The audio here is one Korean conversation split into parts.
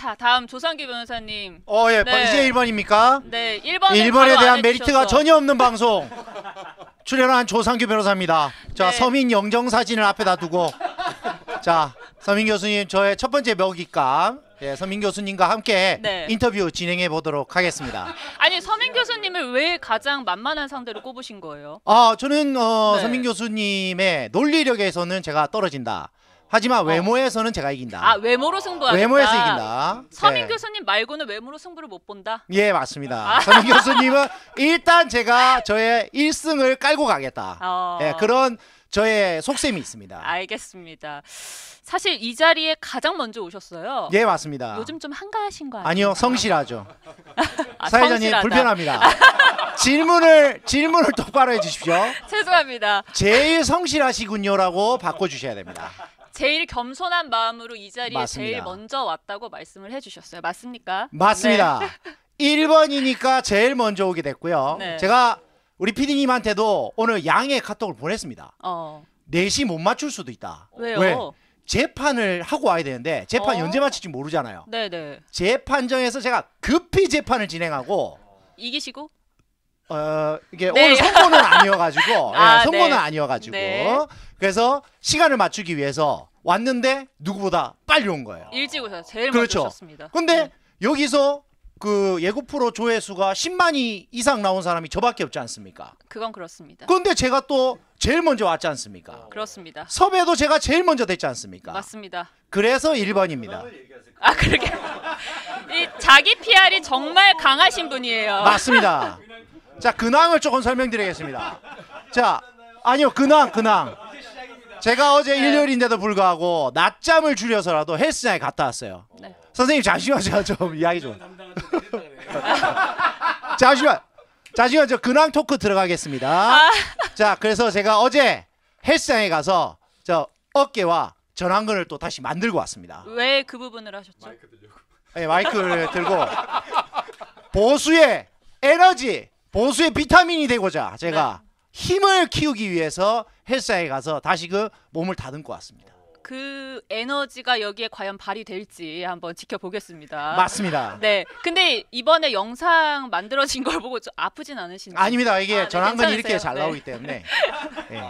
자, 다음 조상규 변호사님. 어, 예. 네. 이제 1번입니까? 네, 1번. 1번에 대한 메리트가 전혀 없는 방송. 출연한 조상규 변호사입니다. 자, 네. 서민 영정 사진을 앞에다 두고. 자, 서민 교수님 저의 첫 번째 먹잇감. 예, 서민 교수님과 함께 네. 인터뷰 진행해 보도록 하겠습니다. 아니, 서민 교수님을 왜 가장 만만한 상대로 꼽으신 거예요? 아, 저는 어, 네. 서민 교수님의 논리력에서는 제가 떨어진다. 하지만 어. 외모에서는 제가 이긴다. 아 외모로 승부하다 외모에서 이긴다. 서민 네. 교수님 말고는 외모로 승부를 못 본다. 예 맞습니다. 아. 서민 교수님은 일단 제가 저의 1승을 깔고 가겠다. 어. 예, 그런 저의 속셈이 있습니다. 알겠습니다. 사실 이 자리에 가장 먼저 오셨어요. 예 맞습니다. 요즘 좀 한가하신 거 아니에요? 아니요 성실하죠. 아, 사회자님 불편합니다. 질문을 질문을 똑바로 해주십시오. 죄송합니다. 제일 성실하시군요라고 바꿔주셔야 됩니다. 제일 겸손한 마음으로 이 자리에 맞습니다. 제일 먼저 왔다고 말씀을 해주셨어요. 맞습니까? 맞습니다. 네. 1번이니까 제일 먼저 오게 됐고요. 네. 제가 우리 피디님한테도 오늘 양해 카톡을 보냈습니다. 어. 4시 못 맞출 수도 있다. 왜요? 왜? 재판을 하고 와야 되는데 재판 어. 언제 마칠지 모르잖아요. 네네. 네. 재판정에서 제가 급히 재판을 진행하고 이기시고 어, 이게 네. 오늘 선거는 아니어가지고 예, 아, 예, 선거는 아니어가지고 네. 그래서 시간을 맞추기 위해서 왔는데 누구보다 빨리 온 거예요. 일찍 오셨어 제일 그렇죠. 오셨습니다. 근데 네. 여기서 그 예고 프로 조회수가 10만이 이상 나온 사람이 저밖에 없지 않습니까? 그건 그렇습니다. 근데 제가 또 제일 먼저 왔지 않습니까? 그렇습니다. 섭외도 제가 제일 먼저 됐지 않습니까? 맞습니다. 그래서 1번입니다. 아 그렇게 이 자기 PR이 정말 강하신 분이에요. 맞습니다. 자 근황을 조금 설명드리겠습니다. 자 아니요 근황 근황. 제가 어제 네. 일요일인데도 불구하고 낮잠을 줄여서라도 헬스장에 갔다 왔어요. 네. 선생님 잠시만 제가 좀 이야기 좀. 잠시만 잠시만 저 근황 토크 들어가겠습니다. 아. 자 그래서 제가 어제 헬스장에 가서 저 어깨와 전완근을 또 다시 만들고 왔습니다. 왜 그 부분을 하셨죠? 마이크 들고. 네, 마이크를 들고 보수의 에너지 보수의 비타민이 되고자 제가 네. 힘을 키우기 위해서 헬스장에 가서 다시그 몸을 다듬고 왔습니다. 그 에너지가 여기에 과연 발휘될지 한번 지켜보겠습니다. 맞습니다. 네. 근데 이번에 영상 만들어진 걸 보고 좀 아프진 않으신지? 아닙니다. 이게 아, 전환근 네, 이렇게 잘 나오기 네. 때문에. 네.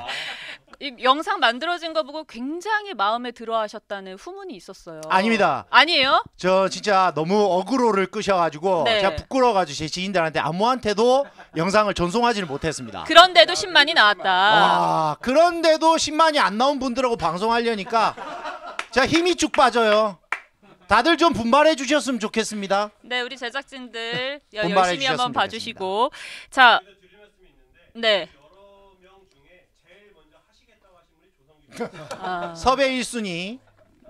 이 영상 만들어진 거 보고 굉장히 마음에 들어하셨다는 후문이 있었어요. 아닙니다. 아니에요? 저 진짜 너무 어그로를 끄셔가지고 네. 제가 부끄러워가지고 제 지인들한테 아무한테도 영상을 전송하지는 못했습니다. 그런데도 10만이 나왔다. 아 그런데도 10만이 안 나온 분들하고 방송하려니까 제가 힘이 쭉 빠져요. 다들 좀 분발해 주셨으면 좋겠습니다. 네, 우리 제작진들 열심히 한번 봐주시고. 자, 네. 섭외 1순위.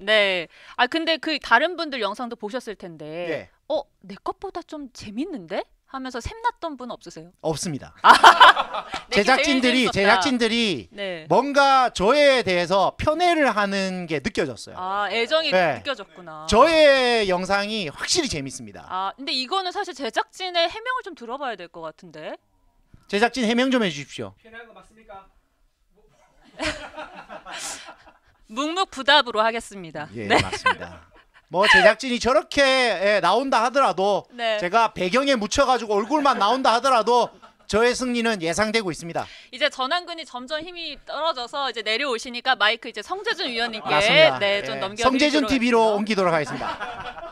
네. 아 근데 그 다른 분들 영상도 보셨을 텐데, 네. 어, 내 것보다 좀 재밌는데? 하면서 샘났던 분 없으세요? 없습니다. 아. 네, 제작진들이 제작진들이 네. 뭔가 저에 대해서 편애를 하는 게 느껴졌어요. 아 애정이 네. 느껴졌구나. 저의 영상이 확실히 재밌습니다. 아 근데 이거는 사실 제작진의 해명을 좀 들어봐야 될 것 같은데. 제작진 해명 좀 해주십시오. 편한 거 맞습니까? 묵묵부답으로 하겠습니다. 예, 네. 맞습니다. 뭐 제작진이 저렇게 예, 나온다 하더라도 네. 제가 배경에 묻혀가지고 얼굴만 나온다 하더라도 저의 승리는 예상되고 있습니다. 이제 전환근이 점점 힘이 떨어져서 이제 내려오시니까 마이크 이제 성재준 위원님께 맞습니다. 네, 좀 예, 넘겨 성재준 TV로 옮기도록 하겠습니다.